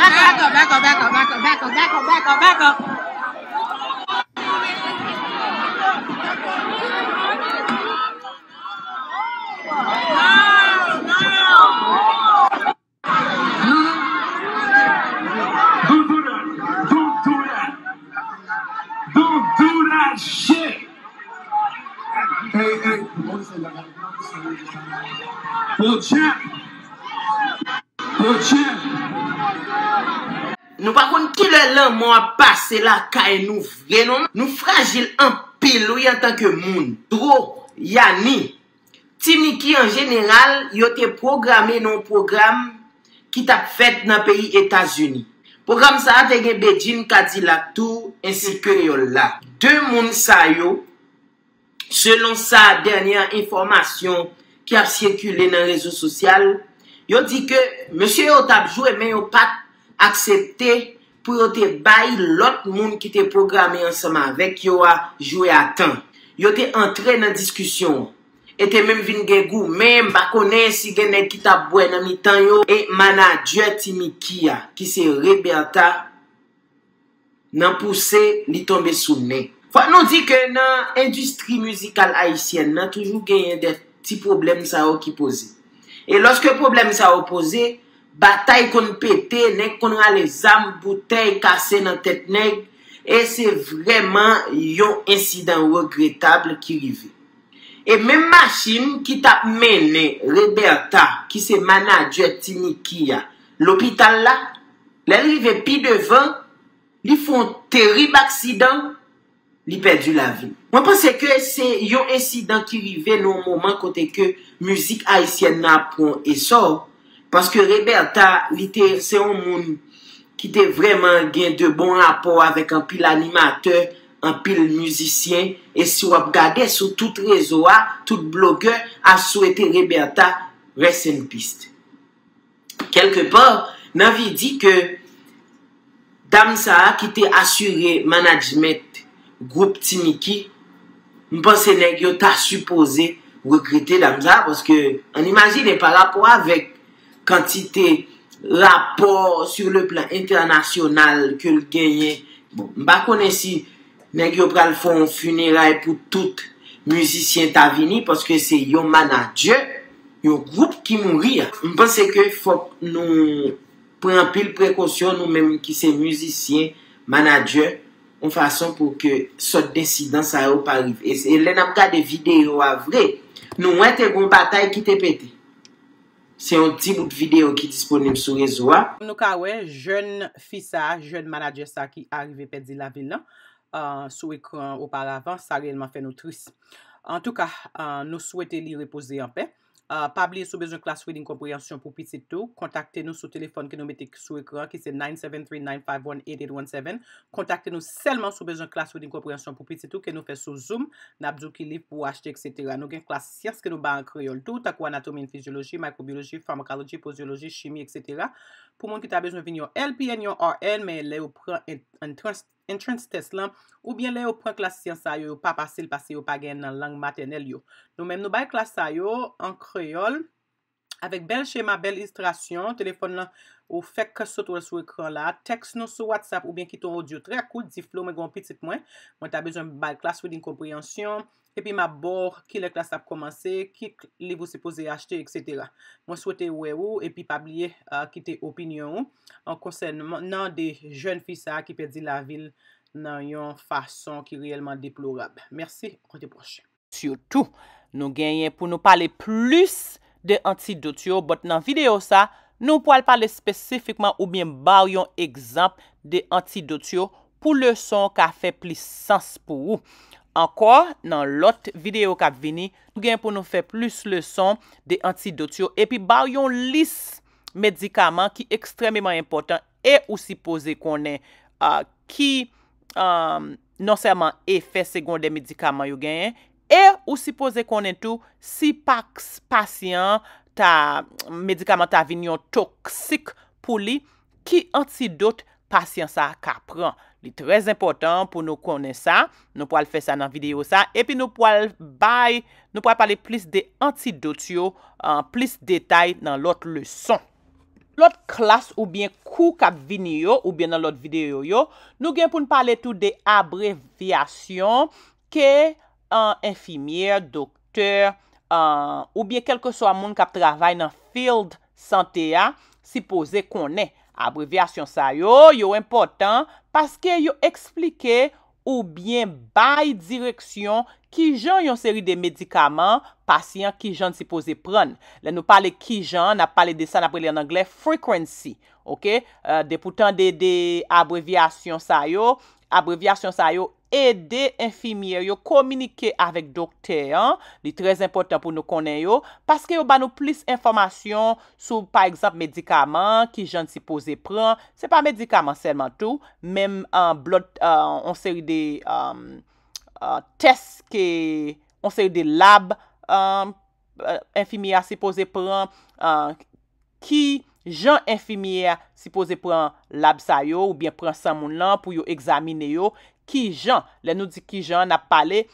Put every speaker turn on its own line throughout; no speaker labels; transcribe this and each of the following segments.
back up, back up, back up, back up, back up, back up, back up, back up. Back up.
Little champ. Little champ. Nou wakon ki lè lè mwen wap pase la kèy nou frenon. Nou fragil anpil ou yon tankè moun. Drou, yani. Timniki en jeneral yote programe nou program ki tap fèt nan peyi Etasuni. Program sa atè gen bedjin, kadi lak tou, ensi kè yon la. De moun sa yo, selon sa dernyan informasyon ki ap sienkule nan rezo sosyal, yon di ke, monsye yon tap jou e men yon pat aksepte pou yo te bayi lot moun ki te programe ansama vek yo a jwe atan. Yo te antre nan diskusyon. E te menm vin gen gou menm bako nen si gennen kita bwen nan mitan yo, e mana djeti mi kia ki se reberta nan pouse li tombe sou ne. Fa nou di ke nan endustri muzikal haisyen nan toujou genyen de ti problem sa yo ki pose. E loske problem sa yo pose, Batay kon pete, nek kon ra le zam, boutey kase nan tet nek, e se vreman yon insidan regretable ki rive. E menm masin ki tap mene, Reberta, ki se mana djeti Nikia, lopital la, le rive pi devan, li fon terib aksidan, li perdu la vi. Mwen panse ke se yon insidan ki rive nou moman kote ke muzik aisyen nan pron e sor, Panske Reberta li te se on moun ki te vreman gen de bon rapor avek an pil animateur, an pil muzisyen, e si wap gade sou tout rezoa, tout blogger, a souwete Reberta resen piste. Kelkepon, nan vi di ke Damzaha ki te asyre manajmet group Timiki, mpansen e gyo ta supose rekrete Damzaha, panske an imajine pa lakwa vek kantite lapor sur le plan internasyonal ke l genye. Bon, Mba konensi, menk yo pral fon funera e pou tout muzisyen ta vini, paske se yon manadye, yon groupe ki moun ria. Mpense ke fok nou prempil prekosyon nou menm ki se muzisyen manadye, ou fason pou ke sot desidans a yo parive. E lè nam ka de videyo avre, nou mwen te goun patay ki te peti. Se yon ti mout videyo ki disponem sou rezo a.
Nou ka we, jen fisa, jen manadjesa ki arive pe di la vil la, euh, sou ekran ou pa lavan, sa reyman fe nou tris. En tou ka, euh, nou souwete li repose yon pe, pa blie sou bezon klas ou din kompryansyon pou PC2, kontakte nou sou telefon ki nou metik sou ekran ki se 973-951-8817, kontakte nou selman sou bezon klas ou din kompryansyon pou PC2 ki nou fe sou Zoom, nabzou ki li pou HD, etc. Nou gen klas siers ki nou ba an kriyo ldo, takwa anatomi, fizyoloji, mikrobioloji, farmakoloji, pozyoloji, chimi, etc. Pou moun ki ta bezon vin yon LPN, yon RN, men le ou pren en trans... Entrancites lan, oubyen le yo pran klasisyen sa yo, yo pa pasil, pa si yo pa gen nan lang maternel yo. Nou men, nou bay klas sayo an kreyol, avek bel chema, bel ilistrasyon, telefon lan, Ou fek sot wè sou ekran la, teks nou sou WhatsApp ou bèn ki ton audio tre akout, di flou mè gwen piti pwen, mwen ta bezon bal klas wè din kompryansyon, epi mè bor ki le klas ap komanse, ki li vou se pose achete, etc. Mwen souwete wè ou, epi pabliye ki te opinyon ou, an konsen nan de jen pi sa ki pedi la vil nan yon fason ki reyelman deplorab. Mersi, konti proche. Siyotou, nou genyen pou nou pale plus de anti-dotio, bot nan video sa, Nou pou al pale spesifikman ou mwen bar yon ekzamp de antidotio pou le son ka fe plis sans pou ou. Ankor nan lot videyo ka vini, nou gen pou nou fe plis le son de antidotio. E pi bar yon lis medikaman ki ekstrememan impotant. E ou si pose konen ki non serman efek segon de medikaman yo gen. E ou si pose konen tou si paks pasyant. ta medikaman, ta vinyon toksik pou li ki antidote pasyon sa kapran. Li trez impotant pou nou konen sa, nou pou al fe sa nan video sa, epi nou pou al bay, nou pou al pale plis de antidote yo an plis detay nan lot le son. Lot klas ou bien kou kap vinyo ou bien nan lot video yo, nou gen pou nou pale tout de abrevyasyon ke an enfimier, dokteur, Euh, ou bien kelke so a moun kap travay nan field sante ya, si pose konen. Abrevyasyon sa yo, yo important, paske yo eksplike ou bien bay direksyon ki jan yon seri de medikaman, pasyen ki jan si pose pran. Le nou pale ki jan, na pale desen apre li an angle, Frequency, ok? Euh, de pou tan de abrevyasyon sa yo, abrevyasyon sa yo, Ede, infimier, yo kominike avèk doktè an, li trez impotant pou nou konen yo, paske yo ban nou plis informasyon sou, pa ekzamp, medikaman, ki jan si pose pran, se pa medikaman selman tou, menm an blot, an euh, seri de test, an seri de lab, euh, euh, infimier si pose pran, ki jan infimier si pose pran lab sa yo, ou bien pran san moun lan pou yo examine yo, Kijan, le nou di kijan na pale,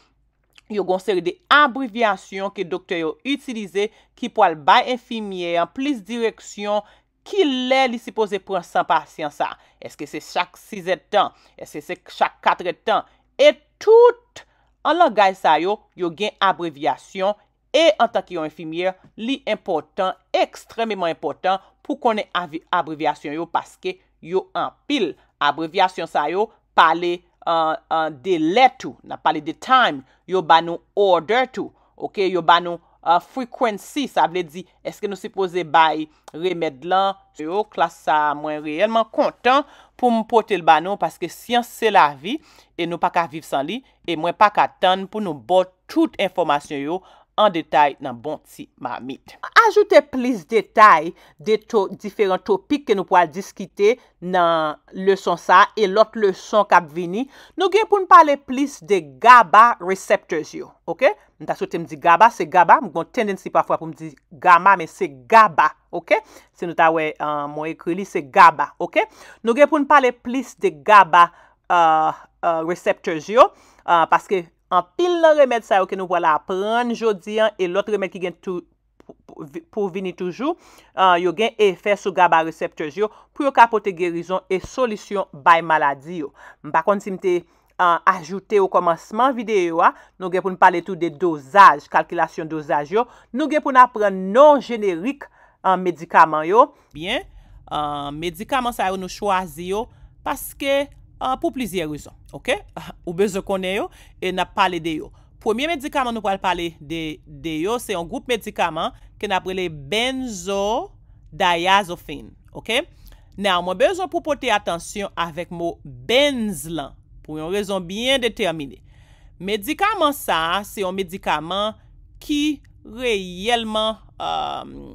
yo gonseri de abrivyasyon ke doktor yo utilize ki po al bay enfimye en plis direksyon ki le li sipoze pren san pasyen sa. Eske se chak 6 etan, eske se chak 4 etan, et tout an langaj sa yo, yo gen abrivyasyon, e an tan ki yo enfimye, li important, ekstrememen important pou konen abrivyasyon yo, paske yo an pil abrivyasyon sa yo pale. Euh, euh, de letou, na pale de time, yo banou order tou, yo banou euh, frequency, sa vle di, eske nou se pose bayi remèd lan, yo, klasa, mwen reyelman kontan pou mwen pote l banou, paske si yon se la vi, e nou pa ka viv san li, e mwen pa ka tan pou nou bot tout informasyon yo, an detay nan bon si ma amit. Ajoute plis detay de to, diferent topik ke nou po al diskite nan le son sa e lot le son kap vini. Nou gen pou n pale plis de gaba reseptors yo, ok? Nta sote m di gaba, se gaba, m kon tendensi pa fwa pou m di gama, me se gaba, ok? Se nou ta we euh, mwen ekri li, se gaba, ok? Nou gen pou n pale plis de gaba euh, euh, reseptors yo, paske An pil la remèd sa yo ke nou wala apren jodi an, e lot remèd ki gen pou vini toujou, yo gen efè sou gaba reseptè jo, pou yo kapote gerizon e solisyon bay maladi yo. Mba konti si mte ajoute ou komanseman videyo, nou gen pou nou pale tou de dosaj, kalkilasyon dosaj yo, nou gen pou nou apren non-jenérique an medikaman yo. Bien, medikaman sa yo nou chwazi yo, paske... Ah, pou plizye rezon, ok? Ou bezo konen yo, e nap pale de yo. Premier medikaman nou pale pale de yo, se yon group medikaman, ke nap rele Benzodiazepine, ok? Nou, mwen bezo pou pote atensyon avek mou Benzlan, pou yon rezon bien determine. Medikaman sa, se yon medikaman ki reyelman euh,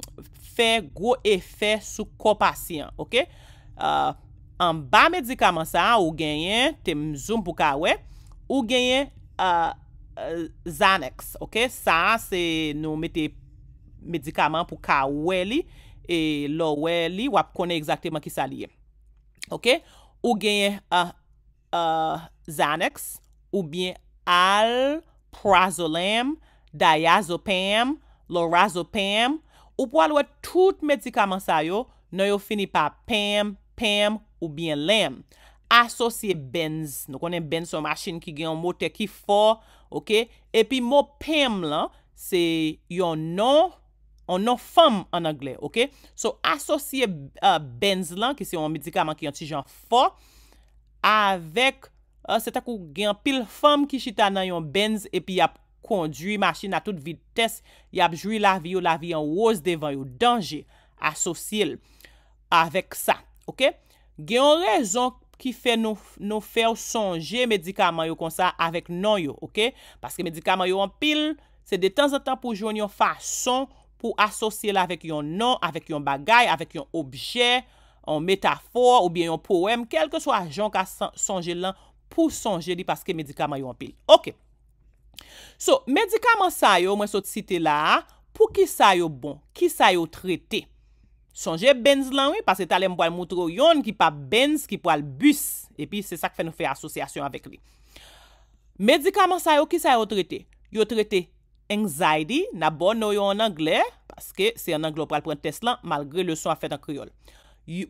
fè gwo efè sou kompasyen, ok? Ahm, euh, An ba medikaman sa ou genyen, te mzoum pou ka we, ou genyen Xanax. Ok, sa se nou me te medikaman pou ka we li, e lo we li, wap kone exakteman ki sa liye. Ok, ou genyen Xanax, ou bien Alprazolam, Diazopam, Lorazopam, ou pou alwe tout medikaman sa yo, nou yo fini pa pam, pam, pam. ou byen lem, asosye benz, nou konen benz ou machin ki gen motè ki fò, ok, epi mot pèm lan, se yon non, yon non fòm an anglè, ok, so asosye uh, benz lan, ki se yon medikaman ki yon tijan fò, avek, uh, se tak ou gen pil fòm ki chita nan yon benz, epi yap kondri machin a tout vitès, yap jwi la vi ou la vi an wos devan yon danje asosye avek sa, ok, gen yon rezon ki fè nou fè ou sonje medikaman yo konsa avèk nan yo, ok? Paske medikaman yo an pil, se de tan zan tan pou joun yon fason, pou asosye la avèk yon nan, avèk yon bagay, avèk yon objè, yon metafor, ou bien yon poèm, kelke sou ajon ka sonje lan pou sonje li paske medikaman yo an pil, ok? So, medikaman sa yo, mwen sot site la, pou ki sa yo bon, ki sa yo trete? Sonje Benz lan wè, pasè talè mbo al moutro yon ki pa Benz ki po al bus. Epi, se sak fè nou fè asosyasyon avèk li. Medikaman sa yo, ki sa yo trete? Yo trete Anxiety, nabon nou yo an Angle, paske se an Angle ou pral pren test lan, malgre le son a fè tan kriol.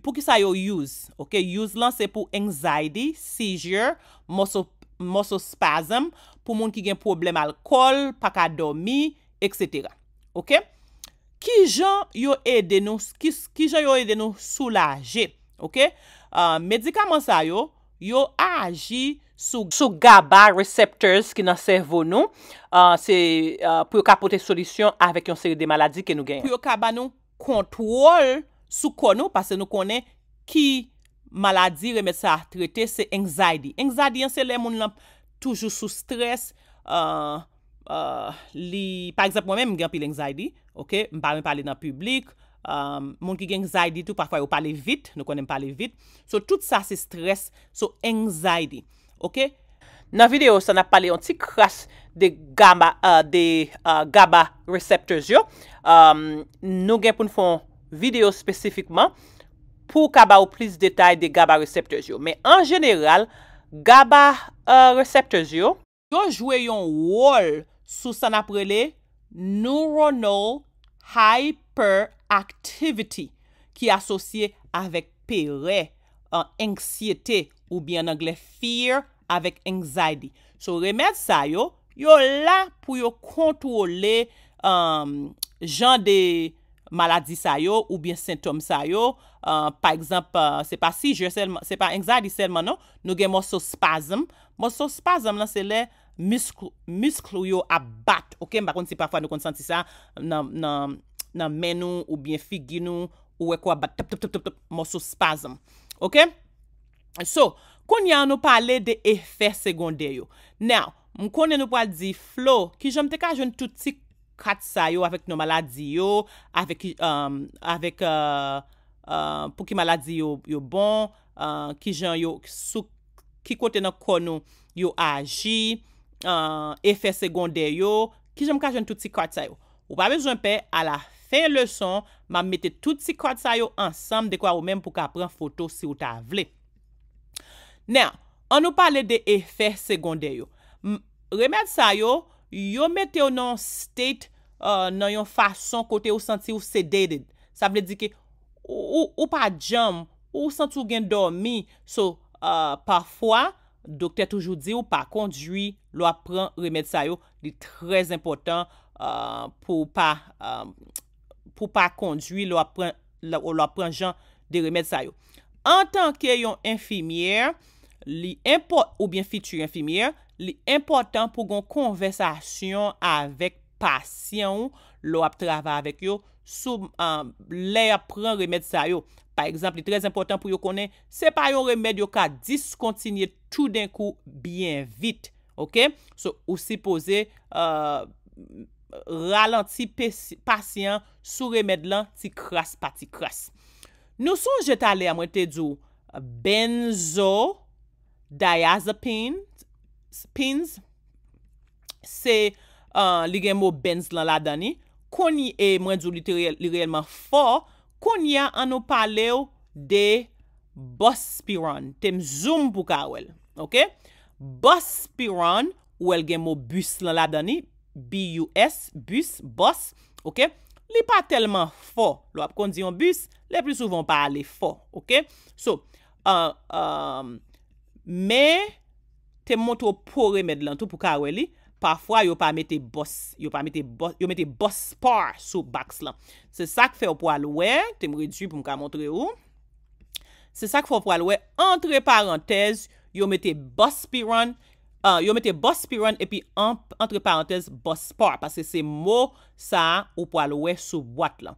Po ki sa yo use? Ok, use lan se pou Anxiety, Seizure, Muscle Spasm, pou moun ki gen problem alkol, pakadomi, etc. Ok? Ok? Ki jan yo e de nou soulaje. Ah, medikaman sa yo, yo aji sou gaba receptors ki nan servon nou. Ah, se ah, pou yo kapote solisyon avek yon seri de maladi ke nou genye. Pou yo kaba nou kontrol sou konou. Pase nou konen ki maladi reme sa trete se anxiety. Anxiety anse le moun lamp toujou sou stres. Anxiety anse le moun lamp toujou sou stres. Euh, par eksept mwen men m gen pi l'anxiety M parmen pale nan publik um, Moun ki gen anxiety tou Par kwa yo pale vit So tout sa se stres So anxiety Nan video sa na pale an ti kras De uh, uh, gaba De gaba reseptors yo um, Nou gen pou n fon Video spesifikman Po kaba ou plis detay de gaba reseptors yo Me an jeneral Gaba uh, reseptors yo Yo jwe yon wall Sou san aprele neuronal hyperactivity ki asosye avek pere, ansyete ou bien angle fear avek anxiety. Sou remèd sa yo, yo la pou yo kontrole um, jan de maladi sa yo ou bien sintom sa yo. Uh, par exemple, uh, se pa anxiety selmano, non? nou gen moso spasm. Moso spasm lan se le... misklo yo abat ok, mbakon si pafwa nou konsanti sa nan men nou ou bien figi nou, ou ekwa abat tap tap tap tap, moso spasm ok, so konye an nou pale de efek segonde yo now, mkonye nou pale di flow, ki jan mte ka joun touti katsa yo avek nou maladi yo avek um, avek uh, uh, pou ki maladi yo bon uh, ki joun yo, ki kote nan kon yo aji Euh, efe segonde yo, ki jom kajen touti kwa tsa yo. Ou pa bezon pe, ala fe le son, ma mette touti kwa tsa yo ansam dekwa ou menm pou ka pran foto si ou ta vle. Nè, an nou pale de efe segonde yo. Remèd sa yo, yo mette yo nan state nan yon fason kote ou senti ou sedated. Sa vle di ke, ou pa jom, ou senti ou gen dormi, so, euh, pafwa, Dokte toujou di ou pa kondwi lo ap pran remèd sa yo, li trez impotant euh, pou pa kondwi lo ap pran jan de remèd sa yo. En tanke yon infimièr, li impotant pou gon konversasyon avèk pasyon lo ap travè avèk yo sou euh, le ap pran remèd sa yo. pa ekzamp li trez impotant pou yo konen, se pa yon remed yo ka diskontinye tout den kou bien vit. Ok? So, ou si pose euh, ralenti pasyen sou remed lan ti kras pa ti kras. Nou son jet ale a mwen te djou benzo diazepin spins. Se euh, li genmou benz lan la dani. Koni e mwen djou li reyelman fòr, Konya an nou pale ou de BUS PIRAN. Tem zoom pou ka wel. Ok. BUS PIRAN ou el genmou BUS lan la dani. B-U-S, BUS, BUS. Ok. Li pa telman fo. Lo ap kon diyon BUS, li ap souvan pale fo. Ok. So, uh, um, me tem moun tou pore med lan tou pou ka wel li. Ok. pafwa yo pa mette bus, yo mette buspar sou baks la. Se sak fe ou pwa louè, te mwri di sou pou mka montre ou. Se sak fe ou pwa louè, entre parantez, yo mette buspiran, euh, yo mette buspiran, epi entre parantez, buspar, pase se mo sa ou pwa louè sou vwat la.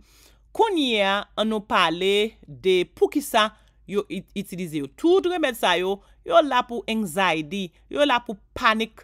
Konye, an nou pale de pou ki sa, yo itilize yo. Tout remèd sa yo, yo la pou anxiety, yo la pou panik,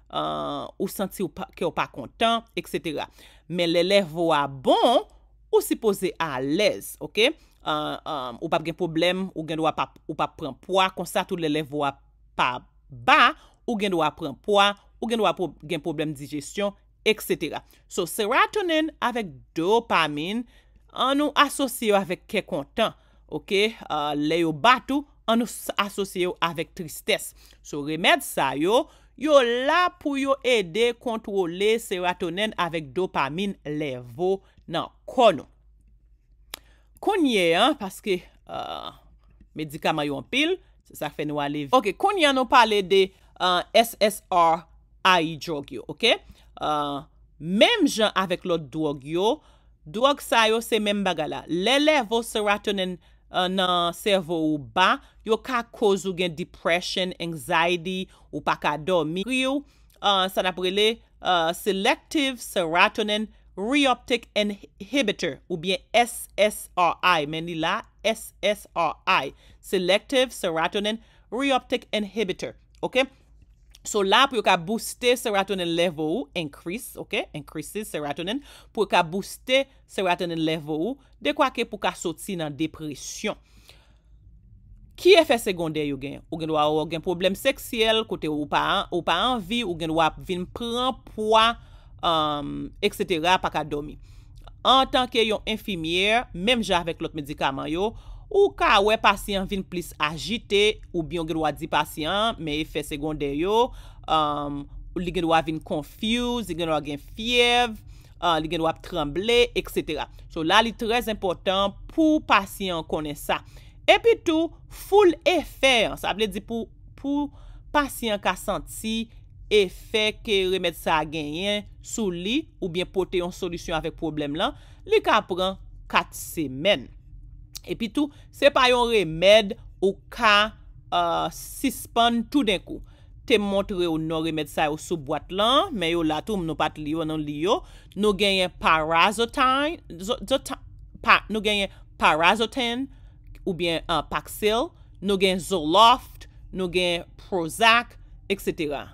Euh, ou senti ke ou pa kontan, etc. Men le lev ou a bon, ou si pose a lez, ok? Euh, euh, ou pa gen problem, ou gen dwa pa pren poa, konsa tout le lev ou a pa ba, ou gen dwa pren poa, ou gen dwa gen problem digestyon, etc. So serotonin avek dopamin, an nou asosye ou avek ke kontan, ok? Le yo batou, an nou asosye ou avek tristes. So remèd sa yo, Yo la pou yo ede kontrole serotonen avek dopamin levo nan konon. Konye an, paske euh, medikama yo an pil, se sa fenwa levi. Ok, konye an nou pale de euh, SSRI drug yo, ok? Euh, mem jan avek lot drug yo, drug sa yo se mem bagala. Lelevo serotonen serotonen. Euh, nan servo ou ba, yo ka kozu gen depresyon, anzaidi, ou pakadomi. Riyou, euh, sa naprele, euh, Selective Serotonin Reoptic Inhibitor, ou bien SSRI, men li la, SSRI. Selective Serotonin Reoptic Inhibitor, ok? So la pou yo ka booste serotonin level ou, increase, ok, increases serotonin, pou yo ka booste serotonin level ou, dekwa ke pou ka soti nan depresyon. Ki efek segonde yo gen? Ou gen waw gen problem seksyel, kote ou pa anvi, ou gen waw vin pran poa, um, etc. pa ka domi. En tanke yon infimier, menm jan vek lot medikaman yo, Ou ka wè pasyen vin plis agite, ou byon gen wad di pasyen, men efè sekondè yo, um, li gen wad vin konfuse, li gen wad gen fiev, uh, li gen wad tremble, etc. So la li trez important pou pasyen konen sa. E pi tou, foul efè, sa ap le di pou pasyen ka santi efè ke remèd sa genyen sou li, ou byen pote yon solisyon avek problem lan, li ka pran kat semen. E pi tou, se pa yon remèd ou ka euh, sispon tou den kou. Te montre ou non remèd sa ou sou boat lan, men yo la tou mnopat liyo nan liyo, nou genye parazotan, nou genye parazotan ou bien euh, paksel, nou genye zoloft, nou genye prozac, etc.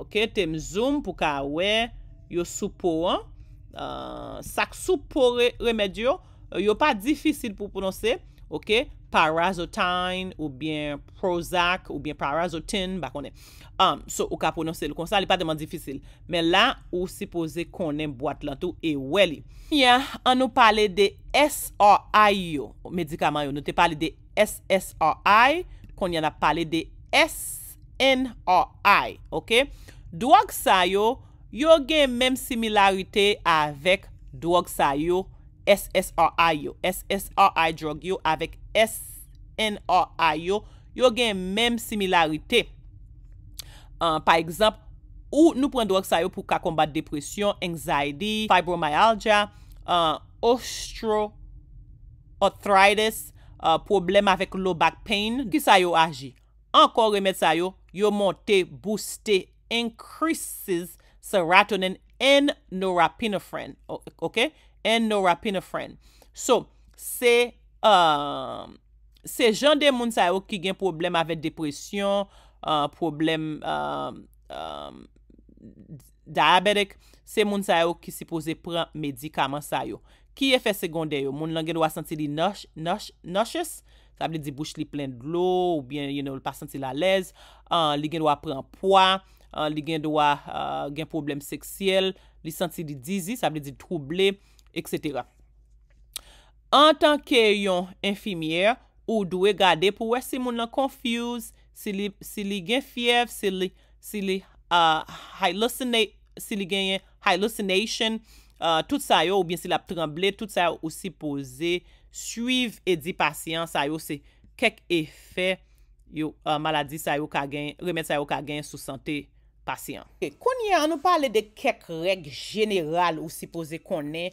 Ok, te mzoum pou ka we, yo soupo an, euh, sak soupo remèd yo, Euh, yo pa difisil pou pou non se, ok? Parazotine ou byen Prozac ou byen Parazotin, bako ne. Um, so, ou ka pou non se. Lo konsan li pa deman difisil. Men la, ou sipoze konen boat lan tou e weli. Ya, an nou pale de S-O-I yo. Medikaman yo nou te pale de S-S-O-I. Kon yana pale de S-N-O-I, ok? Dwa gsa yo, yo gen menm similarite avek dwa gsa yo SSRI yo, SSRI drug yo avèk SNRI yo, yo gen menm similarite. Par ekzamp, ou nou pren doak sa yo pou ka kombat depresyon, anzaydi, fibromyalgia, osteoarthritis, problem avèk low back pain, ki sa yo aji? Ankor remet sa yo, yo monte, booste, increases serotonin and norepinephrine, okè? And nora penefren. So, se um, jande moun sa yo ki gen problem avet depresyon, uh, problem um, um, diabetik, se moun sa yo ki se pose premedikaman sa yo. Ki efek segonde yo? Moun lan gen do a senti li nosh, nosh, noshes, sa ble di bouch li plen glou, ou bien, you know, li pa senti la lez, uh, li gen do a pren poa, li gen do a uh, gen problem seksyel, li senti li dizi, sa ble di trouble, En tanke yon infimiè, ou dwe gade pou wè si moun nan konfuse, si li gen fiev, si li gen haylousination, tout sa yo, ou bien si la tremble, tout sa yo ou si pose, suiv edi pasyant, sa yo se kek efè yo maladi sa yo kagen, remè sa yo kagen sou sante pasyant. Konye, an nou pale de kek reg jeneral ou si pose konen,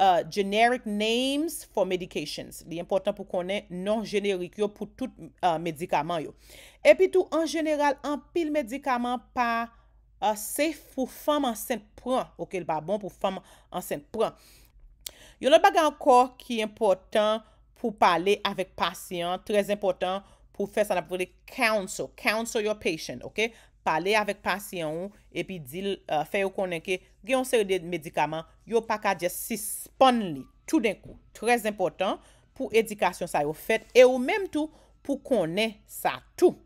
Euh, generic names for medications. Li important pou konen non-generic yo pou tout euh, medikaman yo. Epi tou, an general, an pil medikaman pa euh, se pou fam ansen pran. Ok, li ba bon pou fam ansen pran. Yo lè baga ankor ki important pou pale avèk pasyon. Trez important pou fe san apole counsel, counsel your patient. Ok, pale avèk pasyon epi di, fe yo konen ki gen yon seri de medikaman, yo pakadje si spon li, tout den kou, tres importan pou edikasyon sa yo fet, e yo menm tou pou konen sa tou.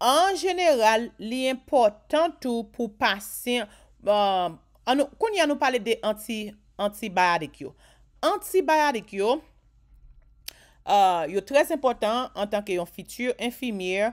An jeneral, li importan tou pou pasyen, euh, kon yon nou pale de anti-baya de kyo. Anti-baya de kyo, yo tres importan, an tanke yon fitur, enfimir,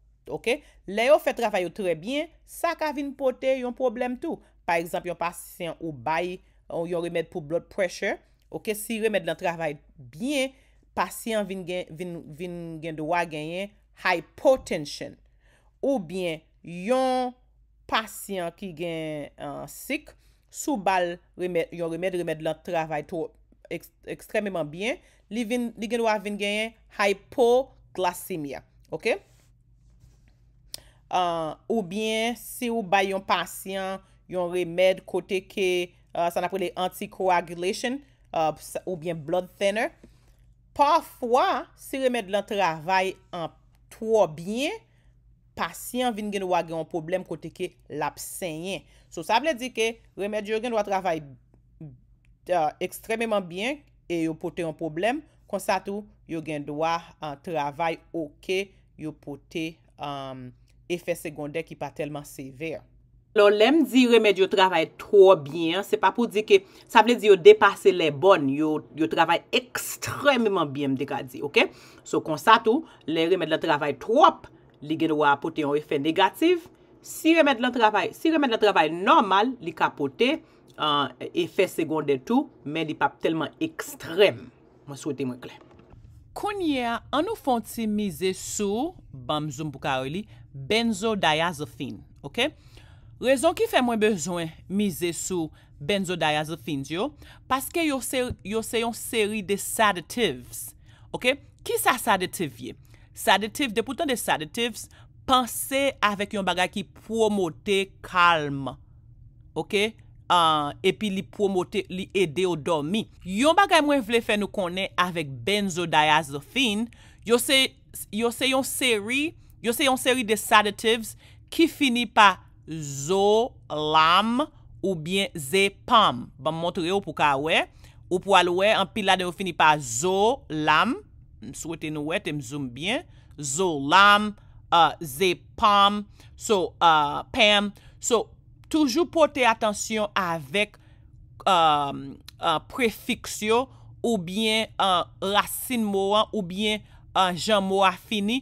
Ok, le yo fe travay yo trebyen, sa ka vin pote yon problem tou. Par exemple, yon pasyen ou bay yon remèd pou blood pressure. Ok, si remèd lan travay bien, pasyen vin gen do a genyen hypotension. Ou bien, yon pasyen ki gen euh, syk, sou bal yon remèd, remèd lan travay tou ekstremèman bien, li gen do a vin genyen hypoglycemia. Ok, Euh, ou bien, si ou bay yon pasyon, yon remèd kote ke, euh, san aprele anti-coagulation, euh, ou bien blood thinner. Parfwa, si remèd lan travay an toa bien, pasyon vin gen wage yon problem kote ke lap senyen. So, sa vle di ke, remèd yo gen wage travay ekstrememan bien, e yo pote yon problem, konsatu yo gen wage travay oke yo pote yon problem. efè segondè ki pa telman sever. Lò, lèm di remèd yo travay tro bien, se pa pou di ke sa ble di yo depase lè bon, yo travay ekstremèman bien mdekadi, ok? So, konsatou, lè remèd lè travay trop, li gen wapote yon efè negatif. Si remèd lè travay, si remèd lè travay normal, li kapote efè euh, segondè tou, men di pa telman ekstrem. Mwen souwete mwen kle. Kounyea, anou fonti mize sou, bam zoom pou kaoli, Benzodiazephin, ok? Rezon ki fè mwen bezwen mize sou benzodiazephin, yo? Paske yo se yon seri de sadatives, ok? Ki sa sadetivye? Sadetiv, depoutan de sadetiv, panse avèk yon bagay ki promote kalm, ok? Uh, e pi li promote, li ede yo domi. Yon bagay mwen vle fè nou konen avèk benzodiazephin, yo se yon seri... Yo se yon seri de sedatives ki fini pa zo, lam ou bien ze, pam. Ba mwontre yo pou ka we. Ou pou alwe, an pilade yo fini pa zo, lam. M souwete nou we, te m zoom bien. Zo, lam, ze, pam. So, pam. So, toujou pote atensyon avek prefiksyo ou bien rasin mwa ou bien jan mwa fini.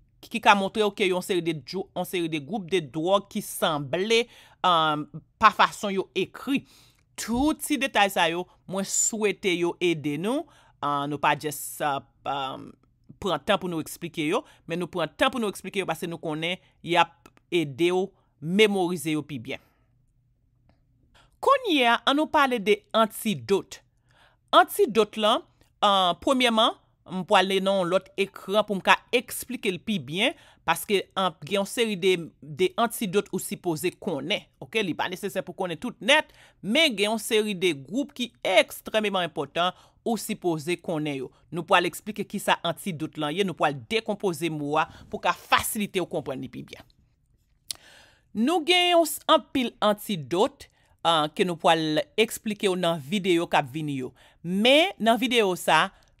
Ki ki ka montre yo ke yon seri de goup de drog ki sanble um, pa fason yo ekri. Tout si detay sa yo, mwen souwete yo ede nou. Uh, nou pa jes uh, um, pran tan pou nou eksplike yo. Men nou pran tan pou nou eksplike yo basen nou konen yap ede yo, memorize yo pi byen. Konye, an nou pale de anti-dot. Anti-dot lan, uh, premiyeman, Mwen pou ale nan lot ekran pou mka eksplike li pi byen Paske gen yon seri de antidote ou sipoze konen Ok, li pa nesesen pou konen tout net Men gen yon seri de groupe ki ekstrememan impotant Ou sipoze konen yo Nou pou ale eksplike ki sa antidote lan Ye nou pou ale dekompose mwa Pou ka fasilite ou kompwenni pi byen Nou gen yon ampil antidote Ke nou pou ale eksplike yo nan videyo kap vini yo Men nan videyo sa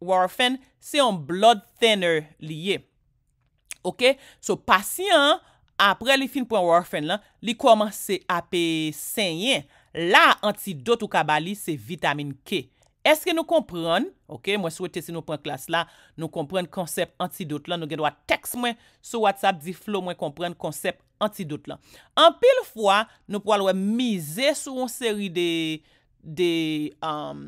Warfen, se yon blood thinner liye. Ok, so pasyen apre li fin pou an warfen la, li koman se api senyen. La antidote ou kabali se vitamin K. Eske nou kompran, ok, mwen souwete se nou pran klas la, nou kompran konsep antidote la, nou genwa teks mwen sou WhatsApp, di flow mwen kompran konsep antidote la. An pil fwa, nou pou alwe mize sou yon seri de um,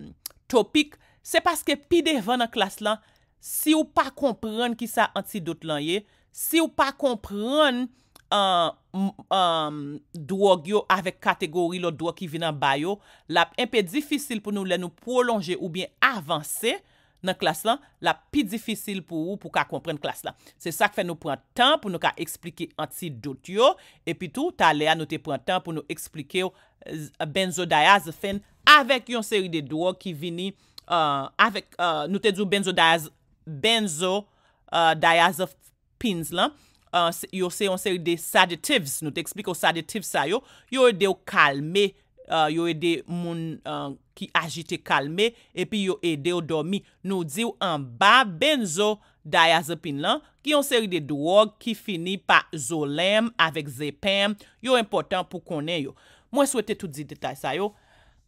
topik, Se paske pi devan nan klas lan, si ou pa kompren ki sa anti-dot lan ye, si ou pa kompren an uh, um, drogyo avek kategori lo dro ki vin an bayo, lap en pe difisil pou nou le nou prolonje ou bien avanse nan klas lan, lap pi difisil pou ou pou ka kompren klas lan. Se sak fe nou pran tan pou nou ka eksplike anti-dot yo, e pi tou ta le a nou te pran tan pou nou eksplike yo benzo dayaz fen avek yon seri de dro ki vini. Euh, avèk euh, nou te djou benzo benzo euh, diazopin lan yo se yon seri de sadetivs nou te ekspik yo sadetivs sa yo yo e de yo kalme yo e de moun ki agite kalme epi yo e de yo domi nou diyo an ba benzo diazopin lan ki yon seri de dwog ki fini pa zolem avèk zepem yo important pou konen yo mwen souwete tout di detay sa yo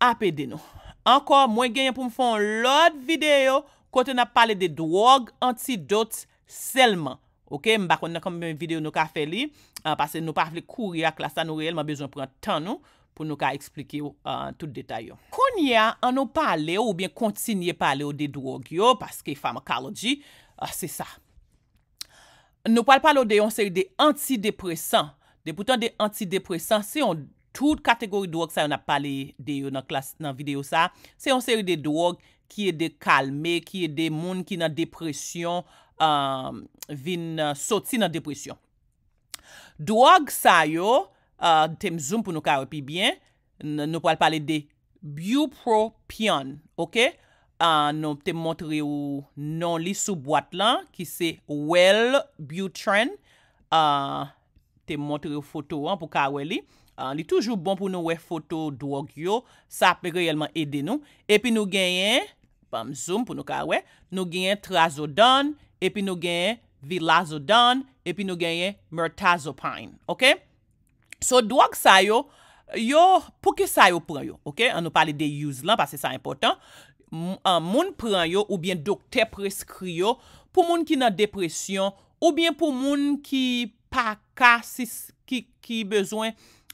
apè deno Anko, mwen genye pou mfon lot videyo kote na pale de drog, antidote, selman. Ok, mbak wè konnen kombe mwen videyo nou ka fe li, anpase ah, nou pa fle kouri ak la sa nou reyelman bezon pren tan nou, pou nou ka eksplike yo an ah, tout detay yo. Konye an nou pale yo ou bien kontinye pale yo de drog yo, paske pharmacology, ah, se sa. Nou pale pale yo de yon seri de antidepressant. De boutan de antidepressant, se yon... Tout kategori drog sa yo na pale de yo nan videyo sa, se yon seri de drog ki e de kalme, ki e de moun ki nan depresyon, vin uh, sotsi nan depresyon. Drog sa yo, uh, tem zoom pou nou kawe pi bien, nou pale pale de biopropion. Ok, uh, nou te montre yo nan li sou boat lan ki se Wellbutrin, te montre yo foto an pou kawe li. li toujou bon pou nou we foto drog yo, sa pe reyelman ede nou, epi nou genyen, pam zoom pou nou ka we, nou genyen trazodon, epi nou genyen vilazodon, epi nou genyen mirtazopine, ok? So, drog sa yo, yo, pou ki sa yo pran yo, ok? An nou pali de yuz lan, pa se sa impotant, moun pran yo, ou bien dokte preskri yo, pou moun ki nan depresyon, ou bien pou moun ki pakasis, ki bezwen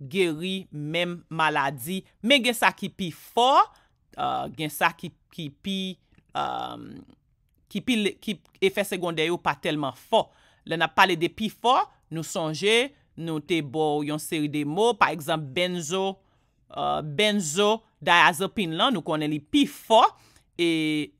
Geri, mem, maladi. Men gen sa ki pi fo, uh, gen sa ki pi um, efek sekonde yo pa telman fo. Le na pale de pi fo, nou sonje, nou te bo yon seri de mo. Par ekzamp, benzo, uh, benzo, daya azopin lan, nou konen li pi fo. E,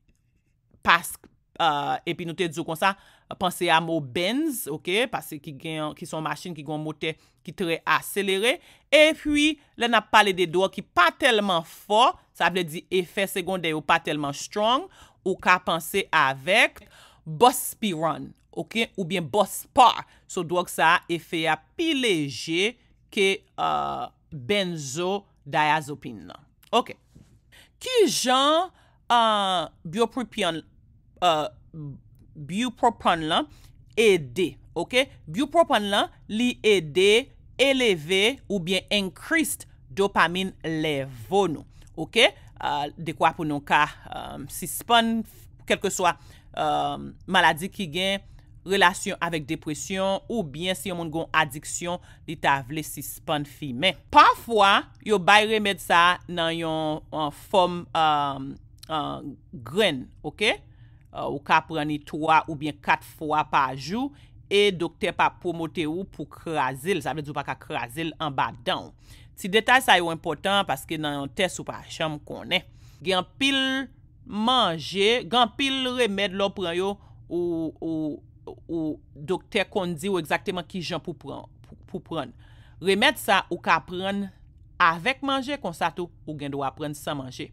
pask, uh, epi nou te dzou konsa. Pansi a mou benz, ok? Pansi ki son machin ki gwen mote ki tre a selere. E pwi, lè na pale de doa ki pa telman fò, sa ap lè di efè segonde yo pa telman strong, ou ka pansi avek bospiron, ok? Ou bien bospar. So doa ki sa efè ya pi leje ke uh, benzo diazopin nan. Ok. Ki jan uh, biopripion e uh, biopropan lan ede, okey? Biopropan lan li ede, eleve ou bien enkrist dopamin levonou, okey? Ah, de kwa pou nou ka, si um, spon, kelke swa um, maladi ki gen relasyon avek depresyon ou bien si yon moun gon adiksyon, li ta vle si spon fi men. Parfwa, yo bay remed sa nan yon form um, gren, okey? Euh, ou ka preni 3 ou bien 4 fwa pa jou E dokter pa promote ou pou krasil Sa vè djou pa ka krasil an ba dan Ti detay sa yo impotant Paske nan yon test ou pa chanm konen Gen pil manje Gen pil remèd lo preyo Ou dokter kon di ou Eksakteman ki jen pou prene Remèd sa ou ka prene Avèk manje konsato Ou gen dwa prene san manje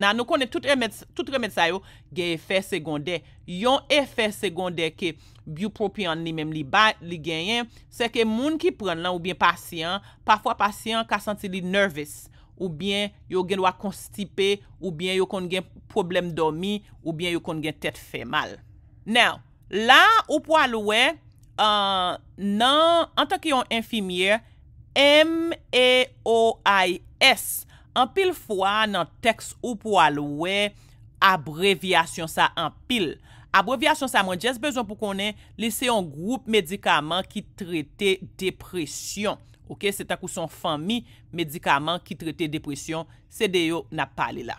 Nan nou konen tout remèd sa yo gen efèr segondè. Yon efèr segondè ke biopropion li mèm li genyen, se ke moun ki pren lan oubyen pasyen, pafwa pasyen ka santi li nervis, oubyen yo gen wak konstipe, oubyen yo kon gen problem domi, oubyen yo kon gen tèt fè mal. Nan, la ou pwa louè, euh, nan, an tan ki yon infimier, M-E-O-I-S. Anpil fwa nan teks ou pou alowe, abrevyasyon sa anpil. Abrevyasyon sa mwenje, se bezon pou konen lese yon group medikaman ki trete depresyon. Ok, se tak ou son fami, medikaman ki trete depresyon, se deyo na pale la.